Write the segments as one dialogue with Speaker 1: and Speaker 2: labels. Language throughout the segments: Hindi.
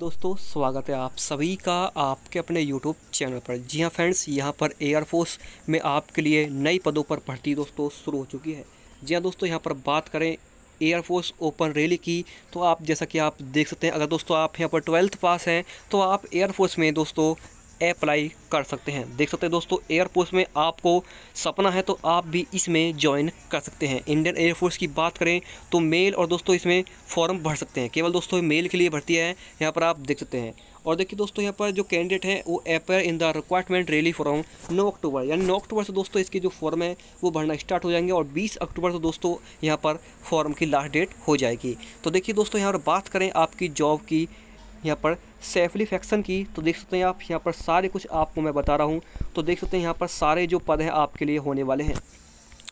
Speaker 1: दोस्तों स्वागत है आप सभी का आपके अपने यूट्यूब चैनल पर जी हाँ फ्रेंड्स यहाँ पर एयरफोर्स में आपके लिए नई पदों पर भर्ती दोस्तों शुरू हो चुकी है जी हाँ दोस्तों यहाँ पर बात करें एयरफोर्स ओपन रैली की तो आप जैसा कि आप देख सकते हैं अगर दोस्तों आप यहाँ पर ट्वेल्थ पास हैं तो आप एयरफोर्स में दोस्तों अप्लाई कर सकते हैं देख सकते हैं दोस्तों एयरफोर्स में आपको सपना है तो आप भी इसमें ज्वाइन कर सकते हैं इंडियन एयरफोर्स की बात करें तो मेल और दोस्तों इसमें फॉर्म भर सकते हैं केवल दोस्तों मेल के लिए भर्ती है यहाँ पर आप देख सकते हैं और देखिए दोस्तों यहाँ पर जो कैंडिडेट हैं वो appear in the requirement rally from नौ अक्टूबर यानी नौ अक्टूबर से दोस्तों इसके जो फॉर्म है वो भरना स्टार्ट हो जाएंगे और बीस अक्टूबर से दोस्तों यहाँ पर फॉर्म की लास्ट डेट हो जाएगी तो देखिए दोस्तों यहाँ पर बात करें आपकी जॉब की यहाँ पर सेफली फैक्शन की तो देख सकते हैं आप यहाँ पर सारे कुछ आपको मैं बता रहा हूँ तो देख सकते हैं यहाँ पर सारे जो पद हैं आपके लिए होने वाले हैं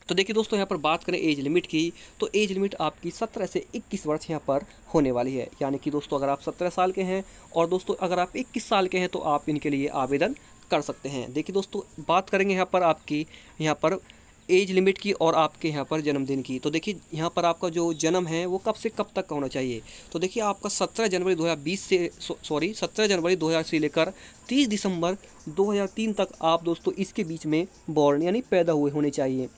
Speaker 1: तो देखिए दोस्तों यहाँ पर बात करें एज लिमिट की तो एज लिमिट आपकी सत्रह से इक्कीस वर्ष यहाँ पर होने वाली है यानी कि दोस्तों अगर आप सत्रह साल के हैं और दोस्तों अगर आप इक्कीस साल के हैं तो आप इनके लिए आवेदन कर सकते हैं देखिए दोस्तों बात करेंगे यहाँ पर आपकी यहाँ पर एज लिमिट की और आपके यहाँ पर जन्मदिन की तो देखिए यहाँ पर आपका जो जन्म है वो कब से कब तक का होना चाहिए तो देखिए आपका सत्रह जनवरी 2020 से सॉरी सत्रह जनवरी 2000 से लेकर तीस दिसंबर 2003 तक आप दोस्तों इसके बीच में बॉर्न यानी पैदा हुए होने चाहिए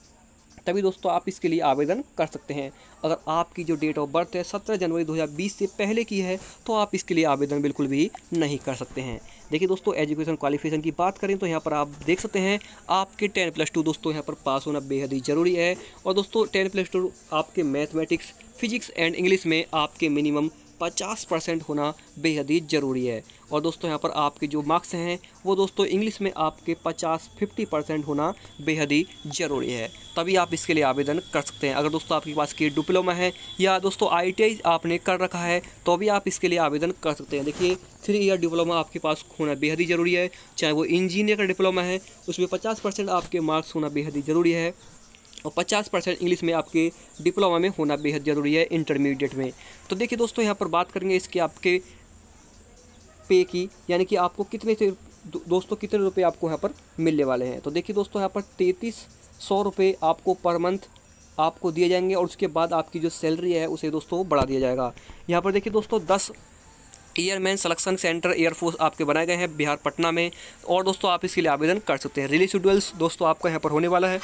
Speaker 1: तभी दोस्तों आप इसके लिए आवेदन कर सकते हैं अगर आपकी जो डेट ऑफ बर्थ है सत्रह जनवरी 2020 से पहले की है तो आप इसके लिए आवेदन बिल्कुल भी नहीं कर सकते हैं देखिए दोस्तों एजुकेशन क्वालिफिकेशन की बात करें तो यहाँ पर आप देख सकते हैं आपके टेन प्लस टू दोस्तों यहाँ पर पास होना बेहद ही ज़रूरी है और दोस्तों टेन प्लस टू आपके मैथमेटिक्स फिजिक्स एंड इंग्लिश में आपके मिनिमम 50 परसेंट होना बेहद ही ज़रूरी है और दोस्तों यहाँ पर आपके जो मार्क्स हैं वो दोस्तों इंग्लिश में आपके 50 50 परसेंट होना बेहद ही ज़रूरी है तभी आप इसके लिए आवेदन कर सकते हैं अगर दोस्तों आपके पास की डिप्लोमा है या दोस्तों आई आपने कर रखा है तो भी आप इसके लिए आवेदन कर सकते हैं देखिए थ्री ईयर डिप्लोमा आपके पास होना बेहद ही ज़रूरी है चाहे वो इंजीनियर का डिप्लोमा है उसमें पचास परसेंट आपके मार्क्स होना बेहद ही ज़रूरी है और 50 परसेंट इंग्लिश में आपके डिप्लोमा में होना बेहद ज़रूरी है इंटरमीडिएट में तो देखिए दोस्तों यहाँ पर बात करेंगे इसके आपके पे की यानी कि आपको कितने से दो, दोस्तों कितने रुपए आपको यहाँ पर मिलने वाले हैं तो देखिए दोस्तों यहाँ पर तैंतीस सौ रुपये आपको पर मंथ आपको दिए जाएंगे और उसके बाद आपकी जो सैलरी है उसे दोस्तों बढ़ा दिया जाएगा यहाँ पर देखिए दोस्तों दस एयरमैन सलेक्शन सेंटर एयरफोर्स आपके बनाए गए हैं बिहार पटना में और दोस्तों आप इसके लिए आवेदन कर सकते हैं रिलीज शेड्यूल्स दोस्तों आपका यहाँ पर होने वाला है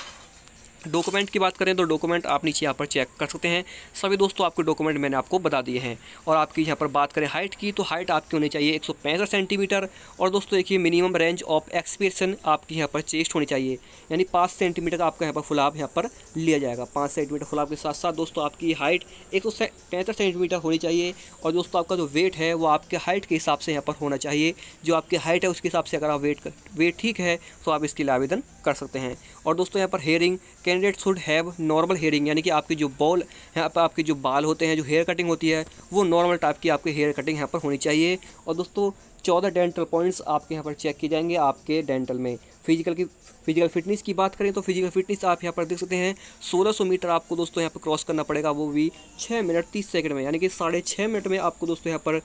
Speaker 1: डॉक्यूमेंट की बात करें तो डॉक्यूमेंट आप नीचे यहाँ पर चेक कर सकते हैं सभी दोस्तों आपके डॉक्यूमेंट मैंने आपको बता दिए हैं और आपकी यहाँ पर बात करें हाइट की तो हाइट आपकी होनी चाहिए एक सेंटीमीटर और दोस्तों एक ये मिनिमम रेंज ऑफ एक्सपीरेशन आपकी यहाँ पर चेस्ट होनी चाहिए यानी पाँच सेंटीमीटर का आपका यहाँ पर फुलाब यहाँ पर लिया जाएगा पाँच सेंटीमीटर फुलाब के साथ साथ दोस्तों आपकी हाइट एक सेंटीमीटर होनी चाहिए और दोस्तों आपका जो वेट है वो आपके हाइट के हिसाब से यहाँ पर होना चाहिए जो आपकी हाइट है उसके हिसाब से अगर आप वेट वेट ठीक है तो आप इसके लिए आवेदन कर सकते हैं और दोस्तों यहाँ पर hearing can candidate should have normal hearing यानी कि आपकी जो बॉल यहाँ पर आपके जो बाल होते हैं जो हेयर कटिंग होती है वो नॉर्मल टाइप की आपके हेयर कटिंग यहाँ पर होनी चाहिए और दोस्तों चौदह डेंटल पॉइंट्स आपके यहाँ पर चेक किए जाएंगे आपके डेंटल में फिजिकल की फिजिकल फिटनेस की बात करें तो फिजिकल फिटनेस आप यहाँ पर देख सकते हैं 1600 मीटर आपको दोस्तों यहाँ पर क्रॉस करना पड़ेगा वो भी छः मिनट तीस सेकंड में यानी कि साढ़े छः मिनट में आपको दोस्तों यहाँ पर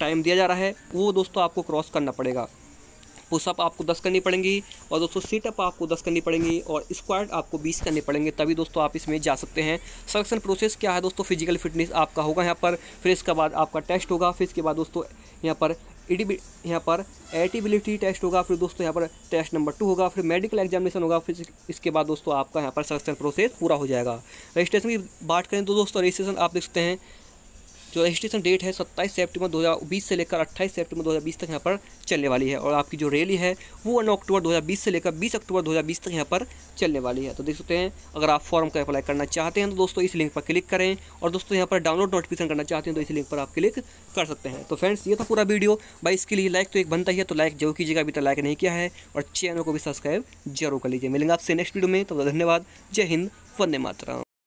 Speaker 1: टाइम दिया जा रहा है वो दोस्तों आपको क्रॉस करना पड़ेगा पुशअप आपको दस करनी पड़ेंगी और दोस्तों सीटअप आपको दस करनी पड़ेंगी और स्क्वाड आपको बीस करने पड़ेंगे तभी दोस्तों आप इसमें जा सकते हैं सलेक्शन प्रोसेस क्या है दोस्तों फिजिकल फिटनेस आपका होगा यहाँ पर फिर इसके बाद आपका टेस्ट होगा फिर इसके बाद दोस्तों यहाँ पर एडी यहाँ पर एटिबिलिटी टेस्ट होगा फिर दोस्तों यहाँ पर टेस्ट नंबर टू होगा फिर मेडिकल एग्जामिनेशन होगा फिर इसके बाद दोस्तों आपका यहाँ पर सलेक्शन प्रोसेस पूरा हो जाएगा रजिस्ट्रेशन की बात करें तो दोस्तों रजिस्ट्रेशन आप देख सकते हैं जो रजिस्ट्रेशन डेट है सत्ताईस सेप्टेम्बर 2020 से लेकर अट्ठाईस सेप्टेम्बर 2020 तक यहाँ पर चलने वाली है और आपकी जो रैली है वो नौ अक्टूबर 2020 से लेकर 20 अक्टूबर 2020 तक यहाँ पर चलने वाली है तो देख सकते हैं अगर आप फॉर्म का अप्लाई करना चाहते हैं तो दोस्तों इस लिंक पर क्लिक करें और दोस्तों यहाँ पर डाउनलोड नोटिफिकेशन करना चाहते हैं तो इस लिंक पर आप क्लिक कर सकते हैं तो फ्रेंड्स ये था पूरा वीडियो भाई इसके लिए लाइक तो एक बनता ही है तो लाइक जरूर कीजिएगा अभी तक लाइक नहीं किया है और चैनल को भी सब्सक्राइब जरूर कर लीजिए मिलेंगे आपसे नेक्स्ट वीडियो में तो धन्यवाद जय हिंद वंदे मातरा